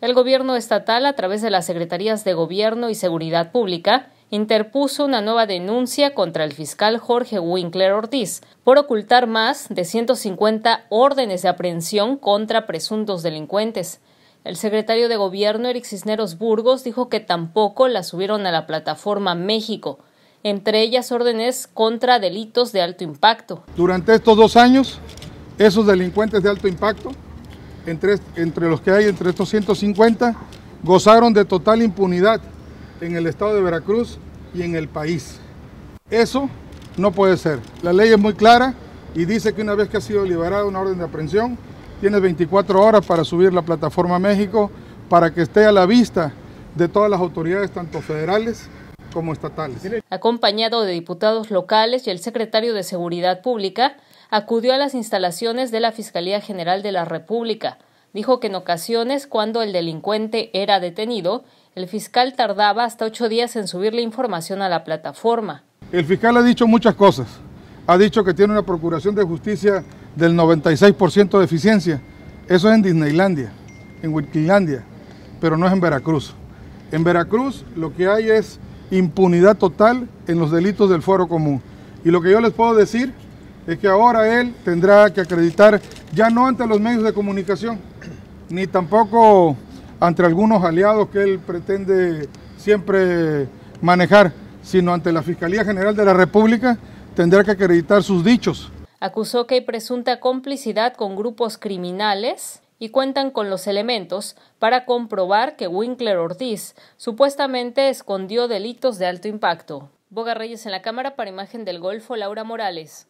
el gobierno estatal, a través de las Secretarías de Gobierno y Seguridad Pública, interpuso una nueva denuncia contra el fiscal Jorge Winkler Ortiz por ocultar más de 150 órdenes de aprehensión contra presuntos delincuentes. El secretario de Gobierno Eric Cisneros Burgos dijo que tampoco las subieron a la plataforma México, entre ellas órdenes contra delitos de alto impacto. Durante estos dos años, esos delincuentes de alto impacto entre, los que hay, entre estos 150, gozaron de total impunidad en el estado de Veracruz y en el país. Eso no puede ser. La ley es muy clara y dice que una vez que ha sido liberada una orden de aprehensión, tiene 24 horas para subir la plataforma México para que esté a la vista de todas las autoridades, tanto federales como estatales. Acompañado de diputados locales y el secretario de Seguridad Pública, acudió a las instalaciones de la Fiscalía General de la República Dijo que en ocasiones, cuando el delincuente era detenido, el fiscal tardaba hasta ocho días en subir la información a la plataforma. El fiscal ha dicho muchas cosas. Ha dicho que tiene una procuración de justicia del 96% de eficiencia. Eso es en Disneylandia, en Wikilandia, pero no es en Veracruz. En Veracruz lo que hay es impunidad total en los delitos del fuero común. Y lo que yo les puedo decir es que ahora él tendrá que acreditar ya no ante los medios de comunicación, ni tampoco ante algunos aliados que él pretende siempre manejar, sino ante la Fiscalía General de la República, tendrá que acreditar sus dichos. Acusó que hay presunta complicidad con grupos criminales y cuentan con los elementos para comprobar que Winkler Ortiz supuestamente escondió delitos de alto impacto. Boga Reyes en la Cámara para Imagen del Golfo, Laura Morales.